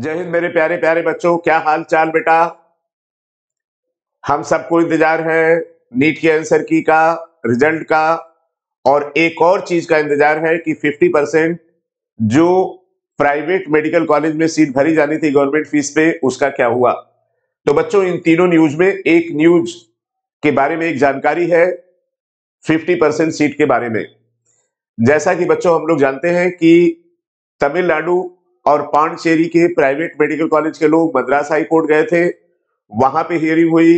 जय हिंद मेरे प्यारे प्यारे बच्चों क्या हाल चाल बेटा हम सबको इंतजार है नीट के आंसर की का रिजल्ट का और एक और चीज का इंतजार है कि 50 परसेंट जो प्राइवेट मेडिकल कॉलेज में सीट भरी जानी थी गवर्नमेंट फीस पे उसका क्या हुआ तो बच्चों इन तीनों न्यूज में एक न्यूज के बारे में एक जानकारी है 50 परसेंट सीट के बारे में जैसा कि बच्चों हम लोग जानते हैं कि तमिलनाडु और पांडचेरी के प्राइवेट मेडिकल कॉलेज के लोग मद्रास हाई कोर्ट गए थे वहां पे हियरिंग हुई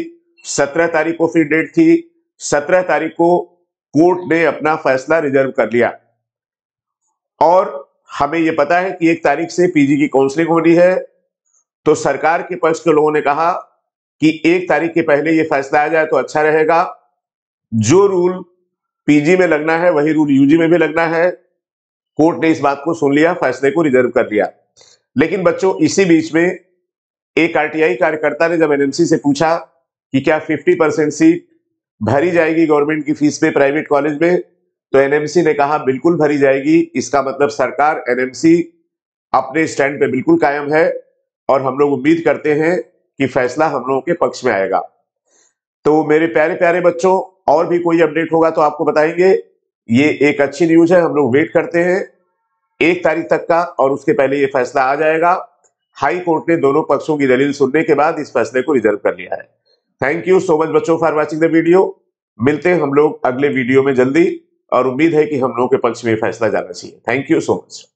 सत्रह तारीख को फिर डेट थी सत्रह तारीख को कोर्ट ने अपना फैसला रिजर्व कर लिया और हमें यह पता है कि एक तारीख से पीजी की काउंसलिंग होनी है तो सरकार के पक्ष के लोगों ने कहा कि एक तारीख के पहले यह फैसला आ जाए तो अच्छा रहेगा जो रूल पीजी में लगना है वही रूल यूजी में भी लगना है कोर्ट ने इस बात को सुन लिया फैसले को रिजर्व कर लिया लेकिन बच्चों इसी बीच में एक आरटीआई कार्यकर्ता ने जब एनएमसी से पूछा कि क्या 50 परसेंट सीट भरी जाएगी गवर्नमेंट की फीस पे प्राइवेट कॉलेज में तो एनएमसी ने कहा बिल्कुल भरी जाएगी इसका मतलब सरकार एनएमसी अपने स्टैंड पे बिल्कुल कायम है और हम लोग उम्मीद करते हैं कि फैसला हम लोगों के पक्ष में आएगा तो मेरे प्यारे प्यारे बच्चों और भी कोई अपडेट होगा तो आपको बताएंगे ये एक अच्छी न्यूज है हम लोग वेट करते हैं एक तारीख तक का और उसके पहले ये फैसला आ जाएगा हाई कोर्ट ने दोनों पक्षों की दलील सुनने के बाद इस फैसले को रिजर्व कर लिया है थैंक यू सो मच बच्चों फॉर वॉचिंग द वीडियो मिलते हैं हम लोग अगले वीडियो में जल्दी और उम्मीद है कि हम लोगों के पक्ष में फैसला जाना चाहिए थैंक यू सो मच